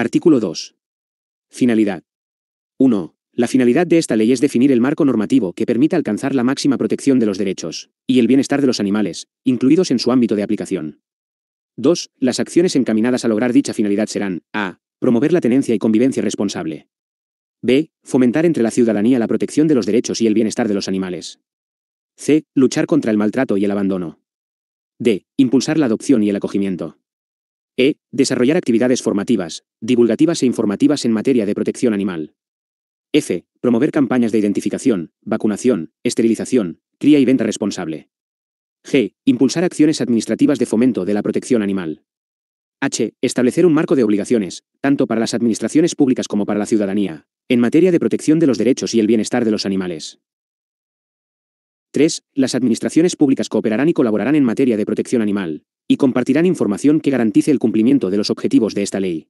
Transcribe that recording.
Artículo 2. Finalidad. 1. La finalidad de esta ley es definir el marco normativo que permita alcanzar la máxima protección de los derechos y el bienestar de los animales, incluidos en su ámbito de aplicación. 2. Las acciones encaminadas a lograr dicha finalidad serán a. Promover la tenencia y convivencia responsable. b. Fomentar entre la ciudadanía la protección de los derechos y el bienestar de los animales. c. Luchar contra el maltrato y el abandono. d. Impulsar la adopción y el acogimiento. E. Desarrollar actividades formativas, divulgativas e informativas en materia de protección animal. F. Promover campañas de identificación, vacunación, esterilización, cría y venta responsable. G. Impulsar acciones administrativas de fomento de la protección animal. H. Establecer un marco de obligaciones, tanto para las administraciones públicas como para la ciudadanía, en materia de protección de los derechos y el bienestar de los animales. 3. Las administraciones públicas cooperarán y colaborarán en materia de protección animal, y compartirán información que garantice el cumplimiento de los objetivos de esta ley.